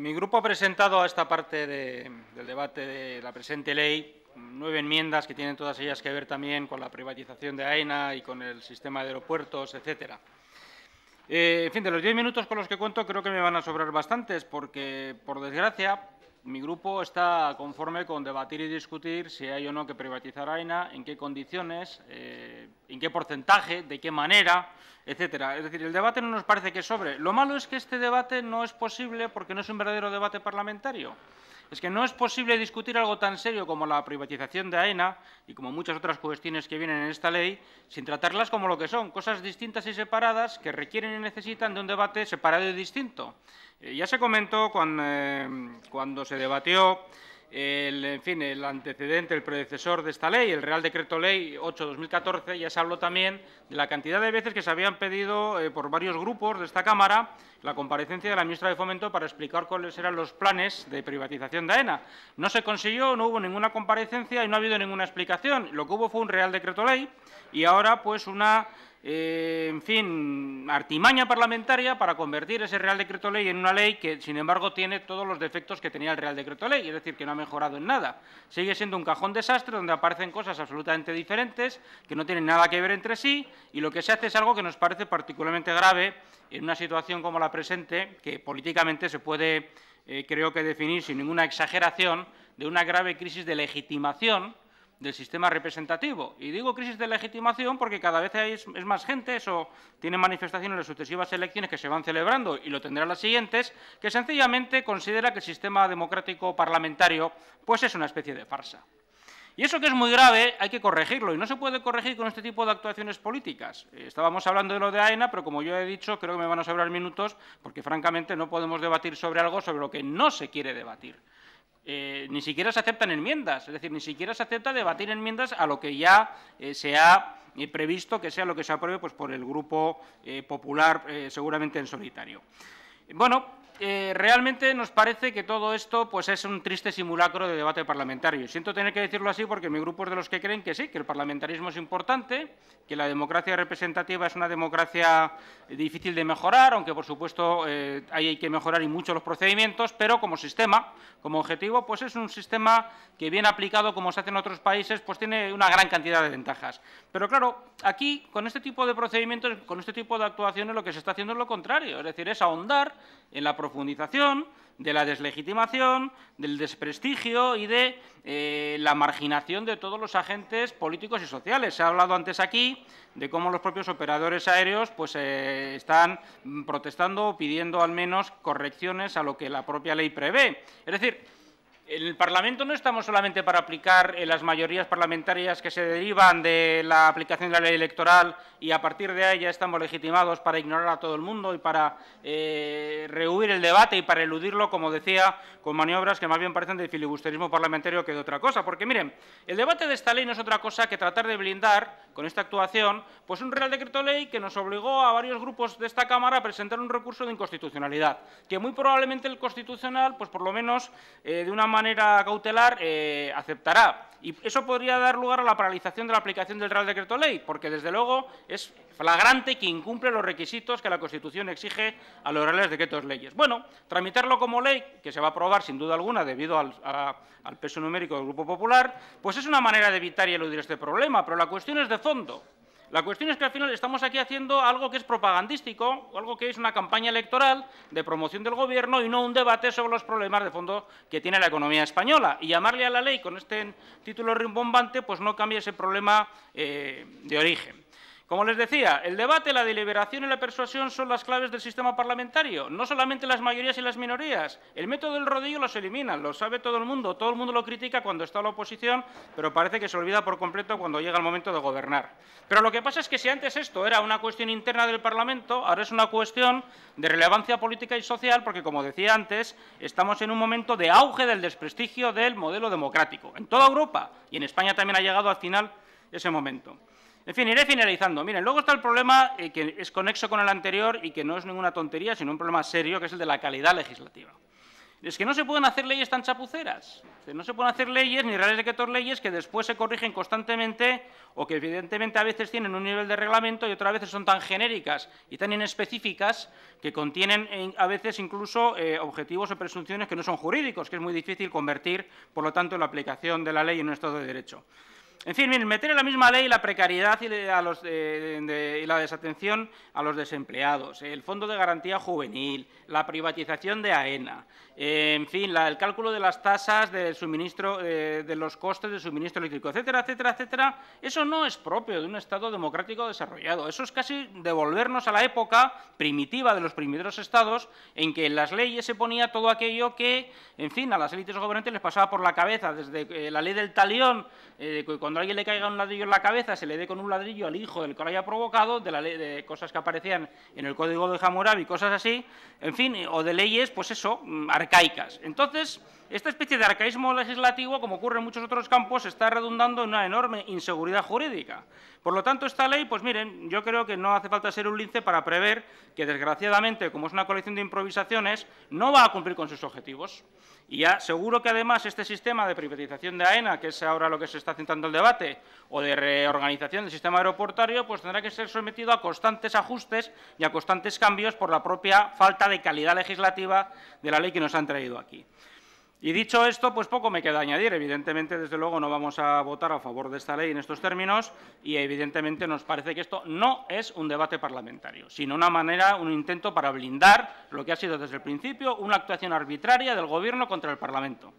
mi grupo ha presentado a esta parte del debate de la presente ley nueve enmiendas que tienen todas ellas que ver también con la privatización de AENA y con el sistema de aeropuertos, etcétera. Eh, en fin, de los diez minutos con los que cuento creo que me van a sobrar bastantes porque, por desgracia, mi grupo está conforme con debatir y discutir si hay o no que privatizar Aina, en qué condiciones, eh, en qué porcentaje, de qué manera, etcétera. Es decir, el debate no nos parece que sobre. Lo malo es que este debate no es posible porque no es un verdadero debate parlamentario es que no es posible discutir algo tan serio como la privatización de AENA y como muchas otras cuestiones que vienen en esta ley sin tratarlas como lo que son, cosas distintas y separadas que requieren y necesitan de un debate separado y distinto. Eh, ya se comentó eh, cuando se debatió el, en fin, el antecedente, el predecesor de esta ley, el Real Decreto Ley 8-2014, ya se habló también de la cantidad de veces que se habían pedido eh, por varios grupos de esta Cámara la comparecencia de la ministra de Fomento para explicar cuáles eran los planes de privatización de AENA. No se consiguió, no hubo ninguna comparecencia y no ha habido ninguna explicación. Lo que hubo fue un Real Decreto Ley y ahora pues una eh, en fin, artimaña parlamentaria para convertir ese Real Decreto Ley en una ley que, sin embargo, tiene todos los defectos que tenía el Real Decreto Ley, es decir, que no ha mejorado en nada. Sigue siendo un cajón desastre donde aparecen cosas absolutamente diferentes, que no tienen nada que ver entre sí, y lo que se hace es algo que nos parece particularmente grave en una situación como la presente, que políticamente se puede, eh, creo que, definir sin ninguna exageración de una grave crisis de legitimación del sistema representativo. Y digo crisis de legitimación porque cada vez hay, es, más gente, eso tiene manifestaciones en las sucesivas elecciones que se van celebrando y lo tendrán las siguientes, que sencillamente considera que el sistema democrático parlamentario pues es una especie de farsa. Y eso que es muy grave hay que corregirlo, y no se puede corregir con este tipo de actuaciones políticas. Eh, estábamos hablando de lo de AENA, pero como yo he dicho, creo que me van a sobrar minutos, porque francamente no podemos debatir sobre algo sobre lo que no se quiere debatir. Eh, ni siquiera se aceptan enmiendas, es decir, ni siquiera se acepta debatir enmiendas a lo que ya eh, se ha eh, previsto que sea lo que se apruebe pues, por el Grupo Popular, seguramente en solitario. Bueno, eh, realmente nos parece que todo esto pues, es un triste simulacro de debate parlamentario. Siento tener que decirlo así porque mi grupo es de los que creen que sí, que el parlamentarismo es importante, que la democracia representativa es una democracia difícil de mejorar, aunque por supuesto eh, hay que mejorar y mucho los procedimientos, pero como sistema, como objetivo, pues es un sistema que bien aplicado como se hace en otros países, pues tiene una gran cantidad de ventajas. Pero claro, aquí con este tipo de procedimientos, con este tipo de actuaciones lo que se está haciendo es lo contrario, es decir, es ahondar en la profundidad profundización, de la deslegitimación, del desprestigio y de eh, la marginación de todos los agentes políticos y sociales. Se ha hablado antes aquí de cómo los propios operadores aéreos pues, eh, están protestando o pidiendo al menos correcciones a lo que la propia ley prevé. Es decir, en el Parlamento no estamos solamente para aplicar las mayorías parlamentarias que se derivan de la aplicación de la ley electoral y a partir de ahí ya estamos legitimados para ignorar a todo el mundo y para eh, rehuir el debate y para eludirlo, como decía, con maniobras que más bien parecen de filibusterismo parlamentario que de otra cosa. Porque miren, el debate de esta ley no es otra cosa que tratar de blindar con esta actuación pues un Real Decreto Ley que nos obligó a varios grupos de esta Cámara a presentar un recurso de inconstitucionalidad, que muy probablemente el Constitucional, pues por lo menos eh, de una manera manera cautelar, eh, aceptará. Y eso podría dar lugar a la paralización de la aplicación del Real Decreto Ley, porque desde luego es flagrante que incumple los requisitos que la Constitución exige a los Reales Decretos Leyes. Bueno, tramitarlo como ley, que se va a aprobar sin duda alguna debido al peso numérico del Grupo Popular, pues es una manera de evitar y eludir este problema, pero la cuestión es de fondo. La cuestión es que al final estamos aquí haciendo algo que es propagandístico, algo que es una campaña electoral de promoción del Gobierno y no un debate sobre los problemas de fondo que tiene la economía española. Y llamarle a la ley con este título rimbombante pues no cambia ese problema eh, de origen. Como les decía, el debate, la deliberación y la persuasión son las claves del sistema parlamentario, no solamente las mayorías y las minorías. El método del rodillo los elimina, lo sabe todo el mundo, todo el mundo lo critica cuando está la oposición, pero parece que se olvida por completo cuando llega el momento de gobernar. Pero lo que pasa es que si antes esto era una cuestión interna del Parlamento, ahora es una cuestión de relevancia política y social, porque, como decía antes, estamos en un momento de auge del desprestigio del modelo democrático, en toda Europa, y en España también ha llegado al final ese momento. En fin, iré finalizando. Miren, luego está el problema eh, que es conexo con el anterior y que no es ninguna tontería, sino un problema serio, que es el de la calidad legislativa. Es que no se pueden hacer leyes tan chapuceras. No se pueden hacer leyes ni reales decretos leyes que después se corrigen constantemente o que evidentemente a veces tienen un nivel de reglamento y otras veces son tan genéricas y tan inespecíficas que contienen eh, a veces incluso eh, objetivos o presunciones que no son jurídicos, que es muy difícil convertir, por lo tanto, la aplicación de la ley en un Estado de Derecho. En fin, meter en la misma ley la precariedad y, la desatención a los desempleados, eh, el Fondo de Garantía Juvenil, la privatización de AENA, eh, en fin, el cálculo de las tasas de suministro, eh, de los costes de suministro eléctrico, etcétera, etcétera, etcétera, eso no es propio de un Estado democrático desarrollado. Eso es casi devolvernos a la época primitiva de los primeros Estados en que en las leyes se ponía todo aquello que, en fin, a las élites gobernantes les pasaba por la cabeza, desde la ley del talión, cuando cuando alguien le caiga un ladrillo en la cabeza, se le dé con un ladrillo al hijo del que lo haya provocado, de, la de cosas que aparecían en el Código de Hammurabi, cosas así, en fin, o de leyes, pues eso, mm, arcaicas. Entonces, esta especie de arcaísmo legislativo, como ocurre en muchos otros campos, está redundando en una enorme inseguridad jurídica. Por lo tanto, esta ley, pues miren, yo creo que no hace falta ser un lince para prever que, desgraciadamente, como es una colección de improvisaciones, no va a cumplir con sus objetivos. Y ya seguro que además este sistema de privatización de AENA, que es ahora lo que se está centrando el debate, o de reorganización del sistema aeroportuario, pues tendrá que ser sometido a constantes ajustes y a constantes cambios por la propia falta de calidad legislativa de la ley que nos han traído aquí. Y dicho esto, pues poco me queda añadir. Evidentemente, desde luego, no vamos a votar a favor de esta ley en estos términos y, evidentemente, nos parece que esto no es un debate parlamentario, sino una manera, un intento para blindar lo que ha sido desde el principio una actuación arbitraria del Gobierno contra el Parlamento.